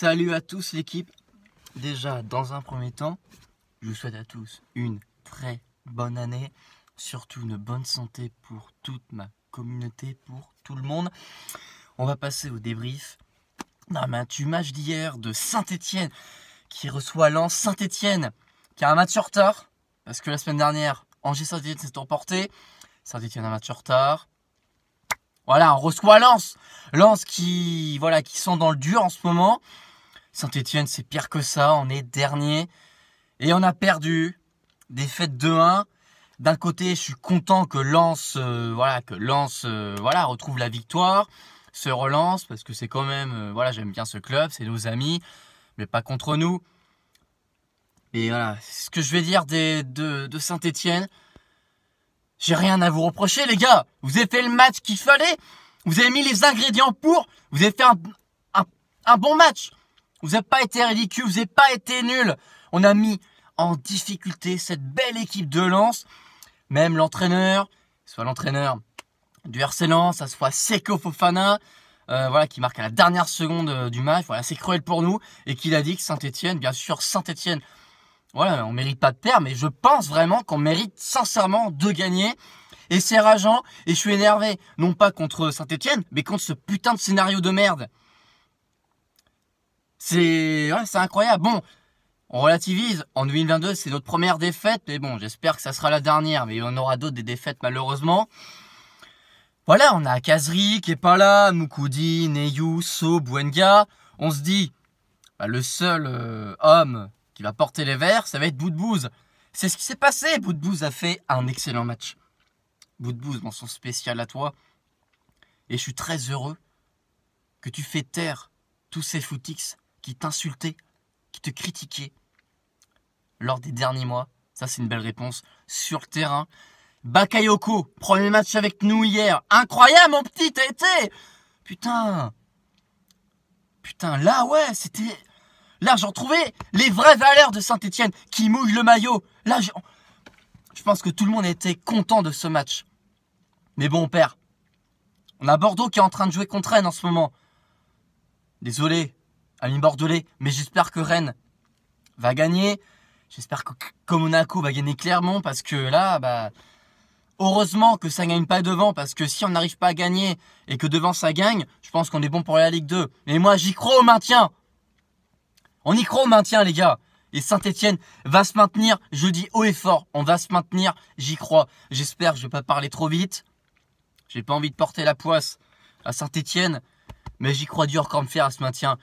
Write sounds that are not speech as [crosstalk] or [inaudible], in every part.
Salut à tous l'équipe. Déjà, dans un premier temps, je vous souhaite à tous une très bonne année, surtout une bonne santé pour toute ma communauté, pour tout le monde. On va passer au débrief d'un match, match d'hier de Saint-Étienne qui reçoit Lens. Saint-Étienne qui a un match en retard parce que la semaine dernière, Angers saint etienne s'est emporté. Saint-Étienne a un match retard. Voilà, on reçoit Lens. Lens qui voilà qui sont dans le dur en ce moment. Saint-Etienne, c'est pire que ça, on est dernier. Et on a perdu. Défaite 2-1. D'un côté, je suis content que Lens, euh, voilà, que Lance euh, voilà, retrouve la victoire, se relance parce que c'est quand même, euh, voilà, j'aime bien ce club, c'est nos amis, mais pas contre nous. Et voilà, ce que je vais dire des, de, de Saint-Etienne. J'ai rien à vous reprocher, les gars. Vous avez fait le match qu'il fallait. Vous avez mis les ingrédients pour. Vous avez fait un, un bon match. Vous n'avez pas été ridicule, vous n'avez pas été nul. On a mis en difficulté cette belle équipe de Lens. Même l'entraîneur, soit l'entraîneur du RC Lens, ça soit Seko Fofana, euh, voilà, qui marque à la dernière seconde euh, du match. Voilà, c'est cruel pour nous et qui a dit que Saint-Etienne, bien sûr, Saint-Etienne, voilà, on mérite pas de perdre, mais je pense vraiment qu'on mérite sincèrement de gagner. Et c'est rageant et je suis énervé, non pas contre Saint-Etienne, mais contre ce putain de scénario de merde. C'est incroyable. Bon, on relativise. En 2022, c'est notre première défaite, mais bon, j'espère que ça sera la dernière. Mais on aura d'autres défaites, malheureusement. Voilà, on a Kazri qui est pas là, Mukudi Neyou, So, Buenga. On se dit, bah, le seul euh, homme qui va porter les verres ça va être Boudbouze. C'est ce qui s'est passé. Boudbouze a fait un excellent match. Boudbouze, mention spécial à toi. Et je suis très heureux que tu fais taire tous ces footix qui t'insultait, qui te critiquait lors des derniers mois Ça, c'est une belle réponse. Sur le terrain. Bakayoko, premier match avec nous hier. Incroyable, mon petit, t'as été Putain Putain, là, ouais, c'était. Là, j'en trouvais les vraies valeurs de Saint-Etienne qui mouillent le maillot. Là, je... je pense que tout le monde était content de ce match. Mais bon, père, On a Bordeaux qui est en train de jouer contre elle en ce moment. Désolé, ami bordelais, mais j'espère que Rennes va gagner. J'espère que, Monaco va gagner clairement parce que là, bah, heureusement que ça ne gagne pas devant parce que si on n'arrive pas à gagner et que devant ça gagne, je pense qu'on est bon pour la Ligue 2. Mais moi, j'y crois au maintien. On y croit au maintien, les gars. Et Saint-Etienne va se maintenir, je dis haut et fort, on va se maintenir, j'y crois. J'espère je ne vais pas parler trop vite. J'ai pas envie de porter la poisse à Saint-Etienne, mais j'y crois dur comme fer à ce maintien.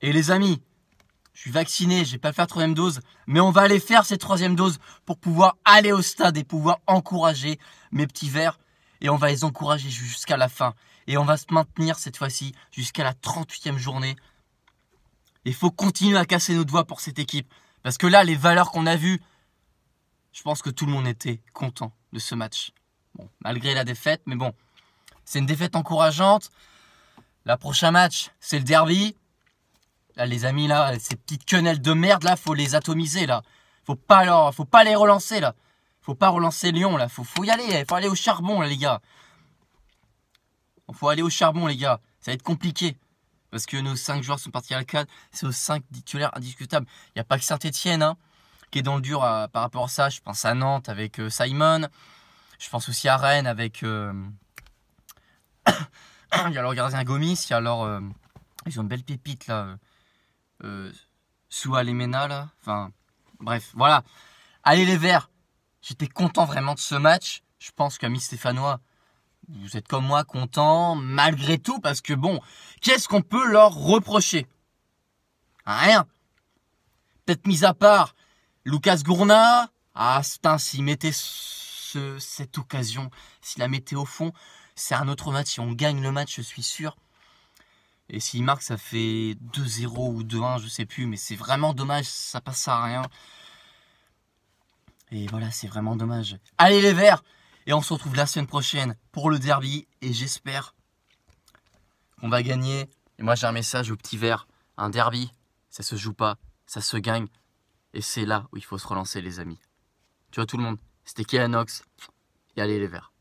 Et les amis, je suis vacciné, je vais pas faire troisième dose, mais on va aller faire cette troisième dose pour pouvoir aller au stade et pouvoir encourager mes petits verts. Et on va les encourager jusqu'à la fin. Et on va se maintenir cette fois-ci jusqu'à la 38e journée. Il faut continuer à casser nos doigts pour cette équipe. Parce que là, les valeurs qu'on a vues, je pense que tout le monde était content de ce match. Bon, malgré la défaite, mais bon, c'est une défaite encourageante. La prochain match, c'est le derby les amis, là, ces petites quenelles de merde, là, faut les atomiser, là. Faut pas, faut pas les relancer, là. Faut pas relancer Lyon, là. Faut, y aller, eh. faut aller au charbon, là, les gars. Faut aller au charbon, les gars. Ça va être compliqué. Parce que nos cinq joueurs sont partis à la cadre. C'est aux cinq titulaires indiscutables. Il n'y a pas que Saint-Etienne, hein, qui est dans le dur euh, par rapport à ça. Je pense à Nantes avec euh, Simon. Je pense aussi à Rennes avec. Euh, [coughs] il y a leur gardien Gomis. Il y a leur. Ils ont une belle pépite, là. Euh, Sous Soua là. Enfin, bref, voilà. Allez les Verts, j'étais content vraiment de ce match. Je pense qu'Ami Stéphanois, vous êtes comme moi content malgré tout parce que bon, qu'est-ce qu'on peut leur reprocher Rien. Peut-être mis à part Lucas Gourna. Ah, putain, s'il mettait cette occasion, s'il la mettait au fond, c'est un autre match. Si on gagne le match, je suis sûr. Et s'il marque, ça fait 2-0 ou 2-1, je sais plus, mais c'est vraiment dommage, ça passe à rien. Et voilà, c'est vraiment dommage. Allez les verts Et on se retrouve la semaine prochaine pour le derby. Et j'espère qu'on va gagner. Et moi j'ai un message au petit vert Un derby, ça se joue pas, ça se gagne. Et c'est là où il faut se relancer les amis. Tu vois tout le monde, c'était Nox. Et allez les verts.